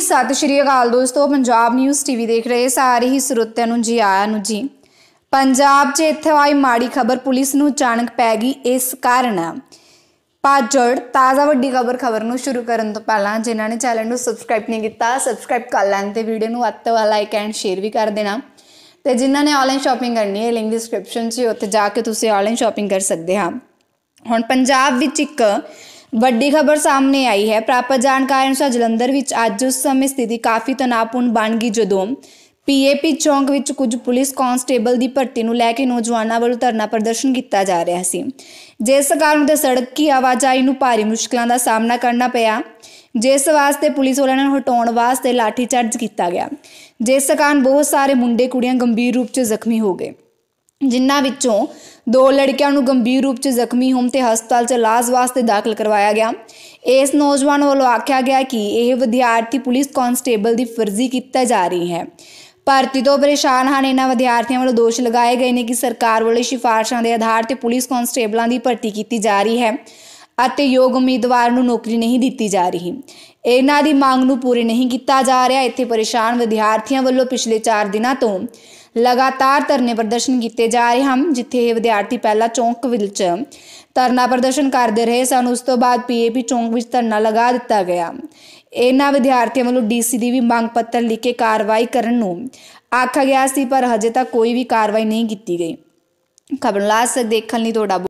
ਸਤਿ ਸ਼੍ਰੀ ਅਕਾਲ ਦੋਸਤੋ Punjab news TV ਦੇਖ ਰਹੇ ਸਾਰੇ ਹੀ ਸਰੋਤਿਆਂ ਨੂੰ ਜੀ ਆਇਆਂ ਨੂੰ ਜੀ ਪੰਜਾਬ 'ਚ ਇੱਥੇ ਆਈ ਮਾੜੀ ਖਬਰ ਪੁਲਿਸ ਨੂੰ ਅਚਾਨਕ ਪੈ ਗਈ ਇਸ ਕਾਰਨ ਪਾਜੜ ਤਾਜ਼ਾ ਵੱਡੀ ਖਬਰ ਖਬਰ ਨੂੰ ਸ਼ੁਰੂ ਕਰਨ ਤੋਂ ਪਹਿਲਾਂ ਜਿਨ੍ਹਾਂ ਨੇ ਚੈਨਲ ਨੂੰ ਸਬਸਕ੍ਰਾਈਬ ਨਹੀਂ ਕੀਤਾ ਸਬਸਕ੍ਰਾਈਬ ਕਰ ਲੈਣ ਤੇ ਵੀਡੀਓ ਨੂੰ ਅੱਤ ਵਾਲਾ ਲਾਈਕ ਐਂਡ ਸ਼ੇਅਰ ਵੀ ਕਰ ਦੇਣਾ ਤੇ ਜਿਨ੍ਹਾਂ ਨੇ ਆਨਲਾਈਨ ਸ਼ਾਪਿੰਗ ਕਰਨੀ ਹੈ ਲਿੰਕ ਡਿਸਕ੍ਰਿਪਸ਼ਨ 'ਚ ਉੱਥੇ ਜਾ ਕੇ ਤੁਸੀਂ ਆਨਲਾਈਨ ਸ਼ਾਪਿੰਗ ਕਰ ਸਕਦੇ ਹਾਂ ਹੁਣ ਪੰਜਾਬ ਵਿੱਚ ਇੱਕ ਵੱਡੀ ਖਬਰ ਸਾਹਮਣੇ ਆਈ ਹੈ ਪ੍ਰਾਪਤ ਜਾਣਕਾਰੀ ਅਨੁਸਾਰ ਜਲੰਧਰ ਵਿੱਚ ਅੱਜ ਉਸ ਸਮੇਂ ਸਥਿਤੀ ਕਾਫੀ ਤਣਾਅਪੂਰਨ ਬਣ ਗਈ ਜਦੋਂ ਪੀਏਪੀ ਚੌਂਕ ਵਿੱਚ ਕੁਝ ਪੁਲਿਸ ਕਾਂਸਟੇਬਲ ਦੀ ਭਰਤੀ ਨੂੰ ਲੈ ਕੇ ਨੌਜਵਾਨਾਂ ਵੱਲੋਂ ਧਰਨਾ ਪ੍ਰਦਰਸ਼ਨ ਕੀਤਾ ਜਾ ਰਿਹਾ ਸੀ ਜਿਸ ਕਾਰਨ ਤੇ ਸੜਕ ਦੀ ਆਵਾਜਾਈ ਨੂੰ ਭਾਰੀ ਮੁਸ਼ਕਲਾਂ ਦਾ ਸਾਹਮਣਾ ਕਰਨਾ ਪਿਆ ਜਿਸ ਵਾਸਤੇ ਪੁਲਿਸ ਵਾਲਿਆਂ ਨੂੰ ਹਟਾਉਣ ਵਾਸਤੇ ਲਾਠੀ ਚਾਰਜ ਕੀਤਾ ਗਿਆ ਜਿਸ ਕਾਰਨ ਬਹੁਤ ਸਾਰੇ ਮੁੰਡੇ ਕੁੜੀਆਂ ਗੰਭੀਰ ਰੂਪ 'ਚ ਜ਼ਖਮੀ ਹੋ ਗਏ ਜਿਨ੍ਹਾਂ ਵਿੱਚੋਂ ਦੋ ਲੜਕਿਆਂ ਨੂੰ ਗੰਭੀਰ ਰੂਪ 'ਚ ਜ਼ਖਮੀ ਹੋਮ ਤੇ ਹਸਪਤਾਲ 'ਚ ਇਲਾਜ ਵਾਸਤੇ ਦਾਖਲ ਕਰਵਾਇਆ ਗਿਆ ਇਸ ਨੌਜਵਾਨ ਵੱਲੋਂ ਆਖਿਆ ਗਿਆ ਕਿ ਇਹ ਵਿਦਿਆਰਥੀ ਪੁਲਿਸ ਕਾਂਸਟੇਬਲ ਦੀ ਫਰਜ਼ੀ ਕੀਤਾ ਜਾ ਰਹੀ ਹੈ ਭਾਰਤੀ ਤੋਂ ਪਰੇਸ਼ਾਨ ਹਨ ਇਹਨਾਂ ਵਿਦਿਆਰਥੀਆਂ ਵੱਲੋਂ ਦੋਸ਼ ਲਗਾਏ ਗਏ ਨੇ ਕਿ ਸਰਕਾਰ ਵੱਲੋਂ ਸਿਫਾਰਸ਼ਾਂ ਦੇ ਆਧਾਰ ਤੇ ਪੁਲਿਸ ਕਾਂਸਟੇਬਲਾਂ ਦੀ ਭਰਤੀ ਕੀਤੀ ਜਾ ਰਹੀ ਹੈ ਅਤੇ ਯੋਗ ਉਮੀਦਵਾਰ ਨੂੰ ਨੌਕਰੀ ਨਹੀਂ ਦਿੱਤੀ ਜਾ ਰਹੀ ਇਹਨਾਂ ਦੀ ਮੰਗ ਨੂੰ ਪੂਰੀ ਨਹੀਂ ਕੀਤਾ ਜਾ ਰਿਹਾ ਇੱਥੇ ਪਰੇਸ਼ਾਨ ਵਿਦਿਆਰਥੀਆਂ ਵੱਲੋਂ ਪਿਛਲੇ 4 ਦਿਨਾਂ ਤੋਂ ਲਗਾਤਾਰ ਧਰਨੇ ਪ੍ਰਦਰਸ਼ਨ ਕੀਤੇ ਜਾ ਰਹੇ ਹਨ ਜਿੱਥੇ ਇਹ ਵਿਦਿਆਰਥੀ ਪਹਿਲਾਂ ਚੌਂਕ ਵਿੱਚ ਧਰਨਾ ਪ੍ਰਦਰਸ਼ਨ ਕਰਦੇ ਰਹੇ ਸਨ ਉਸ ਤੋਂ ਬਾਅਦ ਪੀਏਪੀ ਚੌਂਕ ਵਿੱਚ ਧਰਨਾ ਲਗਾ ਦਿੱਤਾ ਗਿਆ ਇਹਨਾਂ ਵਿਦਿਆਰਥੀਆਂ ਵੱਲੋਂ ਡੀਸੀ ਦੀ ਵੀ ਮੰਗ ਪੱਤਰ ਲਿਖ ਕੇ ਕਾਰਵਾਈ ਕਰਨ ਨੂੰ ਆਖਿਆ ਗਿਆ ਸੀ ਪਰ ਹਜੇ ਤੱਕ ਕੋਈ ਵੀ ਕਾਰਵਾਈ ਨਹੀਂ ਕੀਤੀ ਗਈ ਖਬਰ ਲਾਸ ਦੇਖਣ ਲਈ ਤੁਹਾਡਾ